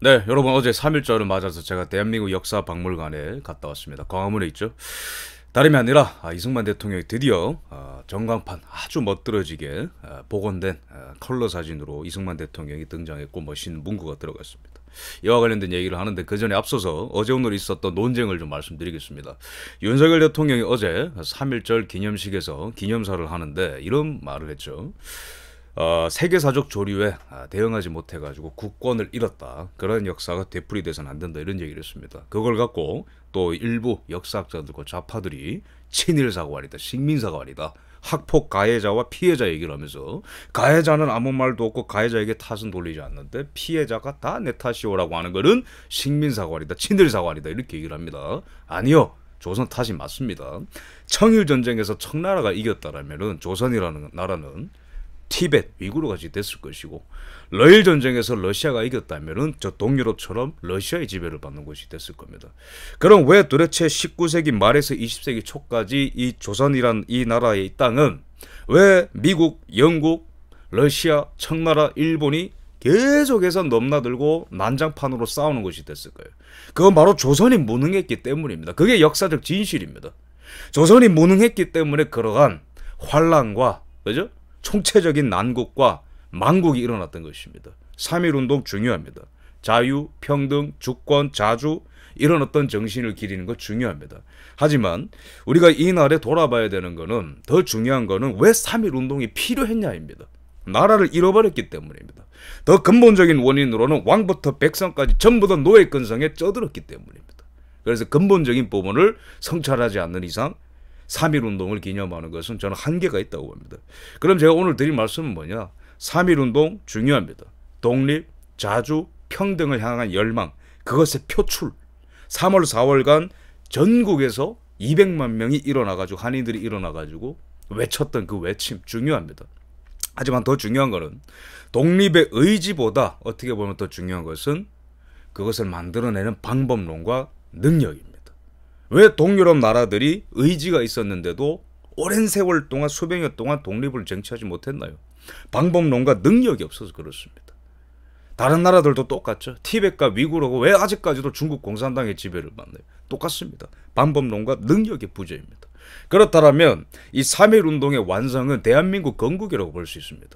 네, 여러분 어제 3일절을 맞아서 제가 대한민국 역사 박물관에 갔다 왔습니다. 광화문에 있죠. 다름이 아니라 아, 이승만 대통령이 드디어 아, 전광판 아주 멋들어지게 아, 복원된 아, 컬러 사진으로 이승만 대통령이 등장했고 멋있는 문구가 들어갔습니다. 이와 관련된 얘기를 하는데 그 전에 앞서서 어제 오늘 있었던 논쟁을 좀 말씀드리겠습니다. 윤석열 대통령이 어제 3일절 기념식에서 기념사를 하는데 이런 말을 했죠. 어, 세계사적 조류에 아, 대응하지 못해가지고 국권을 잃었다. 그런 역사가 되풀이돼서는 안 된다. 이런 얘기를 했습니다. 그걸 갖고 또 일부 역사학자들과 좌파들이 친일 사고아니다 식민 사고아니다 학폭 가해자와 피해자 얘기를 하면서 가해자는 아무 말도 없고 가해자에게 탓은 돌리지 않는데 피해자가 다 내 탓이오라고 하는 것은 식민 사고아니다 친일 사고아니다 이렇게 얘기를 합니다. 아니요. 조선 탓이 맞습니다. 청일 전쟁에서 청나라가 이겼다라면 조선이라는 나라는 티벳, 위구르까지 됐을 것이고 러일 전쟁에서 러시아가 이겼다면 저 동유럽처럼 러시아의 지배를 받는 곳이 됐을 겁니다. 그럼 왜 도대체 19세기 말에서 20세기 초까지 이 조선이란 이 나라의 땅은 왜 미국, 영국, 러시아, 청나라, 일본이 계속해서 넘나들고 난장판으로 싸우는 것이 됐을까요? 그건 바로 조선이 무능했기 때문입니다. 그게 역사적 진실입니다. 조선이 무능했기 때문에 그러한 환란과 그죠? 총체적인 난국과 망국이 일어났던 것입니다. 3.1운동 중요합니다. 자유, 평등, 주권, 자주 이런 어떤 정신을 기리는 것 중요합니다. 하지만 우리가 이 날에 돌아봐야 되는 것은 더 중요한 것은 왜3.1 운동이 필요했냐입니다. 나라를 잃어버렸기 때문입니다. 더 근본적인 원인으로는 왕부터 백성까지 전부 다 노예 근성에 쩌들었기 때문입니다. 그래서 근본적인 부분을 성찰하지 않는 이상 3.1 운동을 기념하는 것은 저는 한계가 있다고 봅니다. 그럼 제가 오늘 드린 말씀은 뭐냐? 3.1 운동 중요합니다. 독립, 자주, 평등을 향한 열망, 그것의 표출. 3월, 4월간 전국에서 200만 명이 일어나가지고, 한인들이 일어나가지고 외쳤던 그 외침 중요합니다. 하지만 더 중요한 것은 독립의 의지보다 어떻게 보면 더 중요한 것은 그것을 만들어내는 방법론과 능력입니다. 왜 동유럽 나라들이 의지가 있었는데도 오랜 세월 동안 수백 년 동안 독립을 쟁취하지 못했나요? 방법론과 능력이 없어서 그렇습니다. 다른 나라들도 똑같죠. 티벳과 위구르고 왜 아직까지도 중국 공산당의 지배를 받나요? 똑같습니다. 방법론과 능력의 부재입니다. 그렇다면 이 3일 운동의 완성은 대한민국 건국이라고 볼 수 있습니다.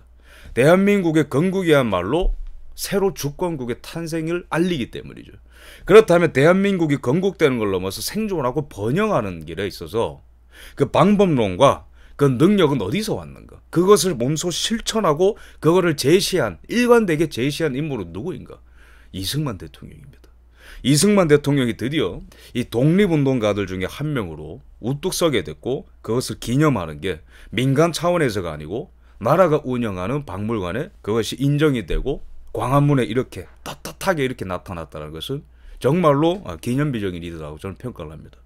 대한민국의 건국이야말로 새로 주권국의 탄생을 알리기 때문이죠. 그렇다면 대한민국이 건국되는 걸 넘어서 생존 하고 번영하는 길에 있어서 그 방법론과 그 능력은 어디서 왔는가? 그것을 몸소 실천하고 그거를 제시한 일관되게 제시한 인물은 누구인가? 이승만 대통령입니다. 이승만 대통령이 드디어 이 독립운동가들 중에 한 명으로 우뚝 서게 됐고 그것을 기념하는 게 민간 차원에서가 아니고 나라가 운영하는 박물관에 그것이 인정이 되고 광화문에 이렇게 떳떳하게 이렇게 나타났다는 것은 정말로 아, 기념비적인 일이라고 저는 평가를 합니다.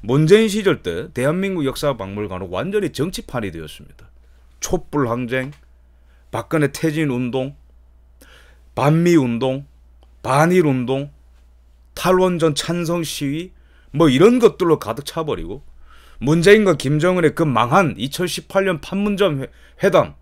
문재인 시절 때 대한민국 역사 박물관은 완전히 정치판이 되었습니다. 촛불 항쟁, 박근혜 퇴진 운동, 반미 운동, 반일 운동, 탈원전 찬성 시위 뭐 이런 것들로 가득 차버리고 문재인과 김정은의 그 망한 2018년 판문점 회담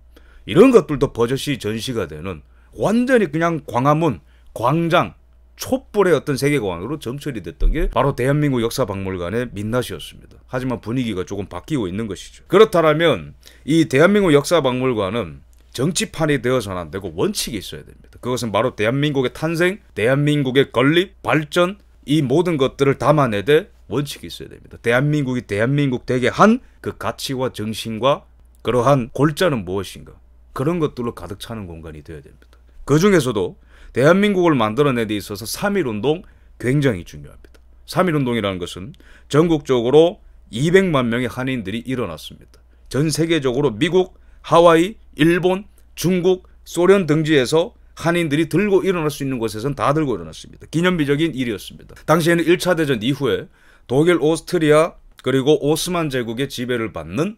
이런 것들도 버젓이 전시가 되는 완전히 그냥 광화문, 광장, 촛불의 어떤 세계관으로 점철이 됐던 게 바로 대한민국 역사박물관의 민낯이었습니다. 하지만 분위기가 조금 바뀌고 있는 것이죠. 그렇다면 이 대한민국 역사박물관은 정치판이 되어서는 안 되고 원칙이 있어야 됩니다. 그것은 바로 대한민국의 탄생, 대한민국의 건립, 발전 이 모든 것들을 담아내되 원칙이 있어야 됩니다. 대한민국이 대한민국 되게 한 그 가치와 정신과 그러한 골자는 무엇인가 그런 것들로 가득 차는 공간이 되어야 됩니다. 그 중에서도 대한민국을 만들어내 데 있어서 3.1운동 굉장히 중요합니다. 3.1운동이라는 것은 전국적으로 200만 명의 한인들이 일어났습니다. 전 세계적으로 미국, 하와이, 일본, 중국, 소련 등지에서 한인들이 들고 일어날 수 있는 곳에선 다 들고 일어났습니다. 기념비적인 일이었습니다. 당시에는 1차 대전 이후에 독일, 오스트리아 그리고 오스만 제국의 지배를 받는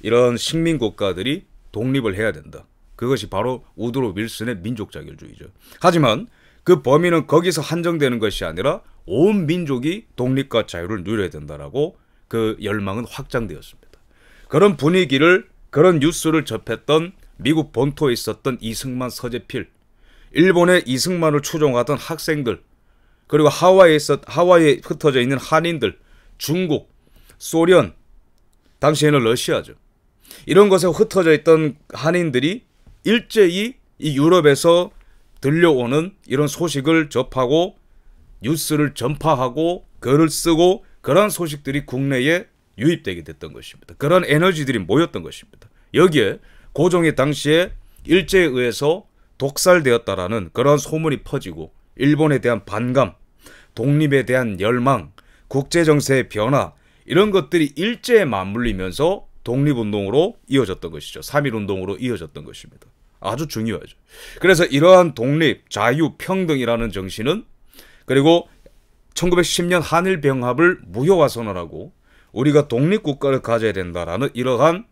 이런 식민 국가들이 독립을 해야 된다. 그것이 바로 우드로 윌슨의 민족자결주의죠. 하지만 그 범위는 거기서 한정되는 것이 아니라 온 민족이 독립과 자유를 누려야 된다라고 그 열망은 확장되었습니다. 그런 분위기를 그런 뉴스를 접했던 미국 본토에 있었던 이승만 서재필, 일본의 이승만을 추종하던 학생들, 그리고 하와이에 있 하와이에 흩어져 있는 한인들, 중국, 소련, 당시에는 러시아죠. 이런 것에 흩어져 있던 한인들이 일제히 이 유럽에서 들려오는 이런 소식을 접하고 뉴스를 전파하고 글을 쓰고 그러한 소식들이 국내에 유입되게 됐던 것입니다. 그런 에너지들이 모였던 것입니다. 여기에 고종의 당시에 일제에 의해서 독살되었다라는 그런 소문이 퍼지고 일본에 대한 반감, 독립에 대한 열망, 국제정세의 변화 이런 것들이 일제에 맞물리면서 독립운동으로 이어졌던 것이죠. 3.1운동으로 이어졌던 것입니다. 아주 중요하죠. 그래서 이러한 독립, 자유, 평등이라는 정신은 그리고 1910년 한일병합을 무효화 선언하고 우리가 독립국가를 가져야 된다라는 이러한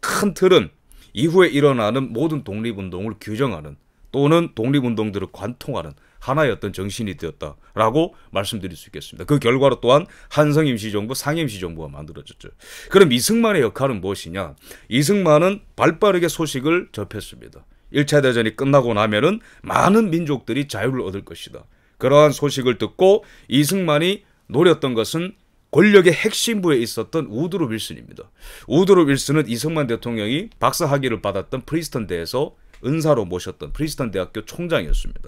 큰 틀은 이후에 일어나는 모든 독립운동을 규정하는 또는 독립운동들을 관통하는 하나의 어떤 정신이 되었다라고 말씀드릴 수 있겠습니다. 그 결과로 또한 한성 임시정부, 상 임시정부가 만들어졌죠. 그럼 이승만의 역할은 무엇이냐? 이승만은 발빠르게 소식을 접했습니다. 1차 대전이 끝나고 나면은 많은 민족들이 자유를 얻을 것이다. 그러한 소식을 듣고 이승만이 노렸던 것은 권력의 핵심부에 있었던 우드로 윌슨입니다. 우드로 윌슨은 이승만 대통령이 박사 학위를 받았던 프리스턴 대에서 은사로 모셨던 프리스턴 대학교 총장이었습니다.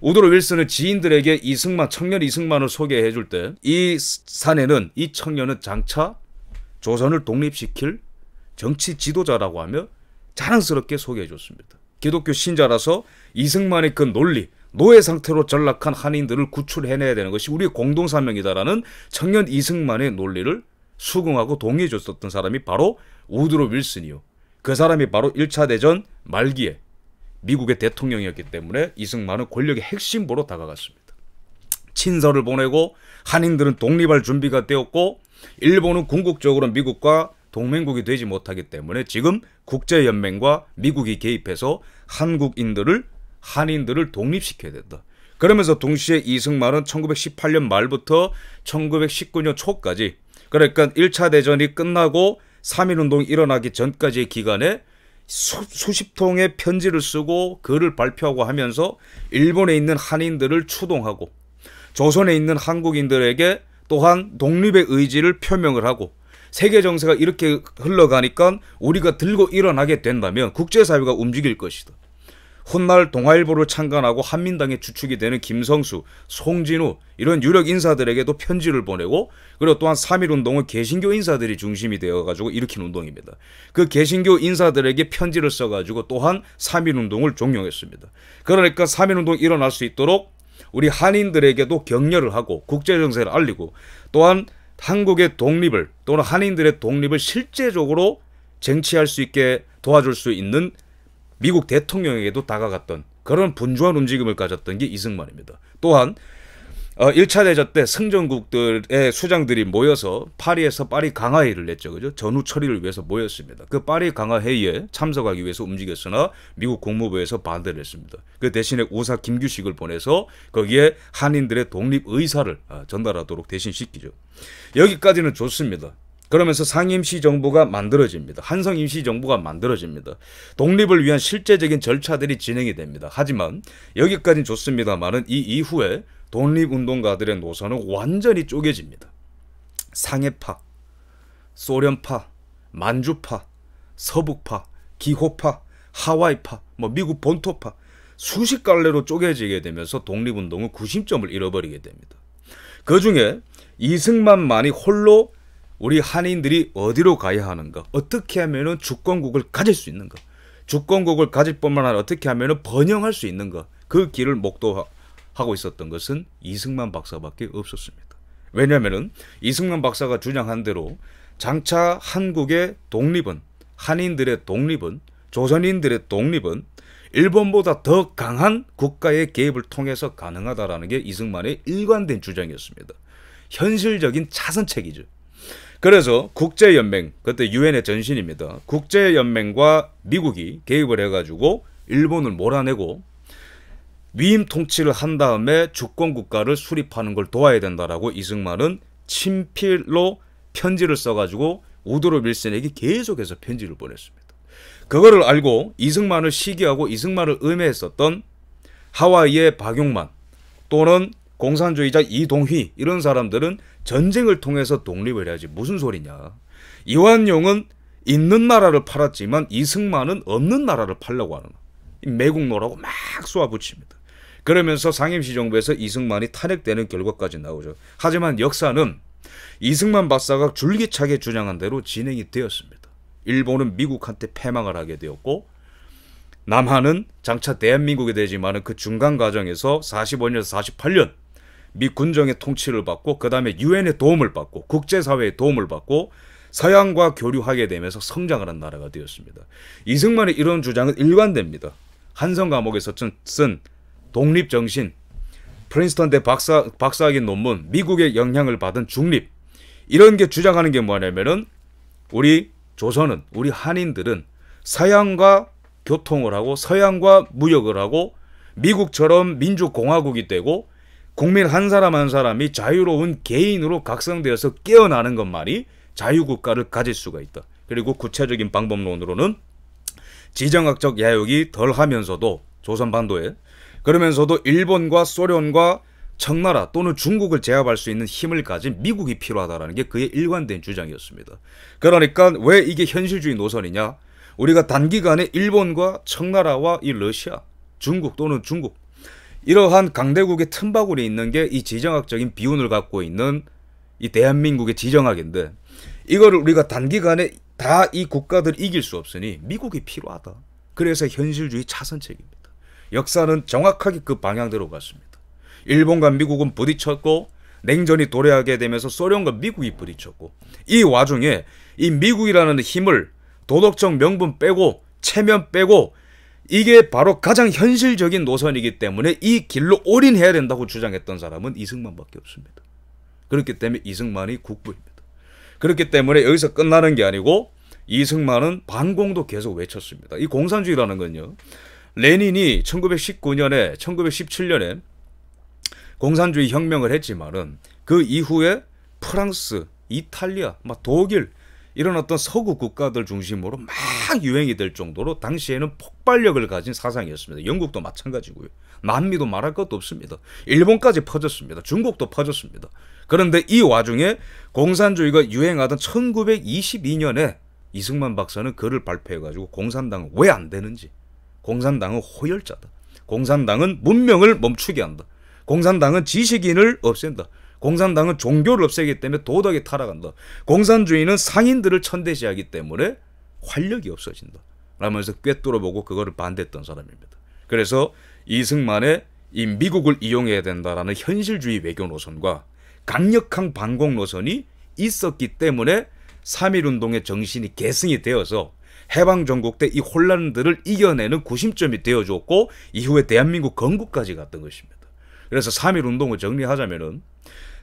우드로 윌슨은 지인들에게 이승만 청년 이승만을 소개해 줄 때 이 사내는 이 청년은 장차 조선을 독립시킬 정치 지도자라고 하며 자랑스럽게 소개해 줬습니다. 기독교 신자라서 이승만의 그 논리, 노예 상태로 전락한 한인들을 구출해내야 되는 것이 우리 공동사명이다라는 청년 이승만의 논리를 수긍하고 동의해 줬었던 사람이 바로 우드로 윌슨이요. 그 사람이 바로 1차 대전 말기에 미국의 대통령이었기 때문에 이승만은 권력의 핵심부로 다가갔습니다. 친서를 보내고 한인들은 독립할 준비가 되었고 일본은 궁극적으로 미국과 동맹국이 되지 못하기 때문에 지금 국제연맹과 미국이 개입해서 한국인들을 한인들을 독립시켜야 된다. 그러면서 동시에 이승만은 1918년 말부터 1919년 초까지 그러니까 1차 대전이 끝나고 3.1운동이 일어나기 전까지의 기간에 수, 수십 통의 편지를 쓰고 글을 발표하고 하면서 일본에 있는 한인들을 추동하고 조선에 있는 한국인들에게 또한 독립의 의지를 표명을 하고 세계 정세가 이렇게 흘러가니까 우리가 들고 일어나게 된다면 국제사회가 움직일 것이다. 훗날 동아일보를 창간하고 한민당의 주축이 되는 김성수, 송진우 이런 유력 인사들에게도 편지를 보내고 그리고 또한 3.1운동은 개신교 인사들이 중심이 되어가지고 일으킨 운동입니다. 그 개신교 인사들에게 편지를 써가지고 또한 3.1운동을 종용했습니다. 그러니까 3.1운동이 일어날 수 있도록 우리 한인들에게도 격려를 하고 국제정세를 알리고 또한 한국의 독립을 또는 한인들의 독립을 실제적으로 쟁취할 수 있게 도와줄 수 있는 미국 대통령에게도 다가갔던 그런 분주한 움직임을 가졌던 게 이승만입니다. 또한 어, 1차 대전 때 승전국들의 수장들이 모여서 파리에서 파리 강화회의를 냈죠. 그죠? 전후 처리를 위해서 모였습니다. 그 파리 강화회의에 참석하기 위해서 움직였으나 미국 국무부에서 반대를 했습니다. 그 대신에 우사 김규식을 보내서 거기에 한인들의 독립 의사를 어, 전달하도록 대신 시키죠. 여기까지는 좋습니다. 그러면서 상임시 정부가 만들어집니다. 한성 임시 정부가 만들어집니다. 독립을 위한 실제적인 절차들이 진행이 됩니다. 하지만 여기까지는 좋습니다만은 이 이후에 독립운동가들의 노선은 완전히 쪼개집니다. 상해파, 소련파, 만주파, 서북파, 기호파, 하와이파, 뭐 미국 본토파 수십 갈래로 쪼개지게 되면서 독립운동은 구심점을 잃어버리게 됩니다. 그 중에 이승만만이 홀로 우리 한인들이 어디로 가야 하는가? 어떻게 하면은 주권국을 가질 수 있는가? 주권국을 가질 뿐만 아니라 어떻게 하면은 번영할 수 있는가? 그 길을 목도하고 있었던 것은 이승만 박사밖에 없었습니다. 왜냐면은 이승만 박사가 주장한 대로 장차 한국의 독립은 한인들의 독립은 조선인들의 독립은 일본보다 더 강한 국가의 개입을 통해서 가능하다라는 게 이승만의 일관된 주장이었습니다. 현실적인 차선책이죠. 그래서 국제연맹, 그때 유엔의 전신입니다. 국제연맹과 미국이 개입을 해가지고 일본을 몰아내고 위임 통치를 한 다음에 주권 국가를 수립하는 걸 도와야 된다라고 이승만은 친필로 편지를 써가지고 우드로밀슨에게 계속해서 편지를 보냈습니다. 그거를 알고 이승만을 시기하고 이승만을 음해했었던 하와이의 박용만 또는 공산주의자 이동휘 이런 사람들은 전쟁을 통해서 독립을 해야지 무슨 소리냐. 이완용은 있는 나라를 팔았지만 이승만은 없는 나라를 팔려고 하는 매국노라고 막 쏘아붙입니다. 그러면서 상임시 정부에서 이승만이 탄핵되는 결과까지 나오죠. 하지만 역사는 이승만 박사가 줄기차게 주장한 대로 진행이 되었습니다. 일본은 미국한테 패망을 하게 되었고 남한은 장차 대한민국이 되지만 그 중간 과정에서 45년에서 48년 미 군정의 통치를 받고 그다음에 유엔의 도움을 받고 국제사회의 도움을 받고 서양과 교류하게 되면서 성장을 한 나라가 되었습니다. 이승만의 이런 주장은 일관됩니다. 한성 감옥에서 쓴 독립 정신, 프린스턴 대 박사 박사학위 논문, 미국의 영향을 받은 중립 이런 게 주장하는 게 뭐냐면은 우리 조선은 우리 한인들은 서양과 교통을 하고 서양과 무역을 하고 미국처럼 민주공화국이 되고 국민 한 사람 한 사람이 자유로운 개인으로 각성되어서 깨어나는 것만이 자유국가를 가질 수가 있다. 그리고 구체적인 방법론으로는 지정학적 야욕이 덜 하면서도 조선반도에 그러면서도 일본과 소련과 청나라 또는 중국을 제압할 수 있는 힘을 가진 미국이 필요하다는게 그의 일관된 주장이었습니다. 그러니까 왜 이게 현실주의 노선이냐? 우리가 단기간에 일본과 청나라와 이 러시아, 중국 또는 중국 이러한 강대국의 틈바구니에 있는 게 이 지정학적인 비운을 갖고 있는 이 대한민국의 지정학인데 이거를 우리가 단기간에 다 이 국가들 이길 수 없으니 미국이 필요하다. 그래서 현실주의 차선책입니다. 역사는 정확하게 그 방향대로 갔습니다. 일본과 미국은 부딪혔고 냉전이 도래하게 되면서 소련과 미국이 부딪혔고 이 와중에 이 미국이라는 힘을 도덕적 명분 빼고 체면 빼고 이게 바로 가장 현실적인 노선이기 때문에 이 길로 올인해야 된다고 주장했던 사람은 이승만밖에 없습니다. 그렇기 때문에 이승만이 국부입니다. 그렇기 때문에 여기서 끝나는 게 아니고 이승만은 반공도 계속 외쳤습니다. 이 공산주의라는 건요. 레닌이 1919년에 1917년에 공산주의 혁명을 했지만은 그 이후에 프랑스, 이탈리아, 막 독일 이런 어떤 서구 국가들 중심으로 막 유행이 될 정도로 당시에는 폭발력을 가진 사상이었습니다. 영국도 마찬가지고요. 남미도 말할 것도 없습니다. 일본까지 퍼졌습니다. 중국도 퍼졌습니다. 그런데 이 와중에 공산주의가 유행하던 1922년에 이승만 박사는 글을 발표해가지고 공산당은 왜 안 되는지 공산당은 호열자다. 공산당은 문명을 멈추게 한다. 공산당은 지식인을 없앤다. 공산당은 종교를 없애기 때문에 도덕이 타락한다. 공산주의는 상인들을 천대시하기 때문에 활력이 없어진다. 라면서 꿰뚫어보고 그거를 반대했던 사람입니다. 그래서 이승만의 이 미국을 이용해야 된다라는 현실주의 외교 노선과 강력한 반공 노선이 있었기 때문에 3.1운동의 정신이 계승이 되어서 해방전국 때 이 혼란들을 이겨내는 구심점이 되어줬고 이후에 대한민국 건국까지 갔던 것입니다. 그래서 3.1운동을 정리하자면은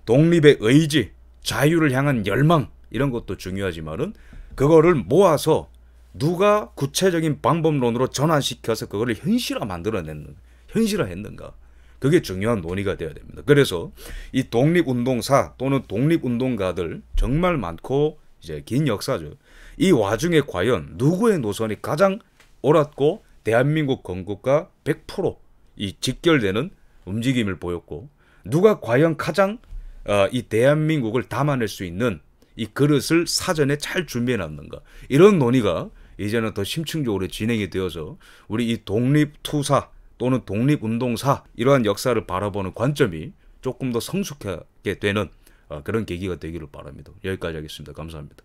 독립의 의지, 자유를 향한 열망 이런 것도 중요하지만은 그거를 모아서 누가 구체적인 방법론으로 전환시켜서 그거를 현실화 만들어냈는 현실화 했는가 그게 중요한 논의가 되어야 됩니다. 그래서 이 독립운동사 또는 독립운동가들 정말 많고 이제 긴 역사죠. 이 와중에 과연 누구의 노선이 가장 옳았고 대한민국 건국과 100%이 직결되는 움직임을 보였고 누가 과연 가장 어, 이 대한민국을 담아낼 수 있는 이 그릇을 사전에 잘 준비해 놨는가 이런 논의가 이제는 더 심층적으로 진행이 되어서 우리 이 독립투사 또는 독립운동사 이러한 역사를 바라보는 관점이 조금 더 성숙하게 되는 어, 그런 계기가 되기를 바랍니다. 여기까지 하겠습니다. 감사합니다.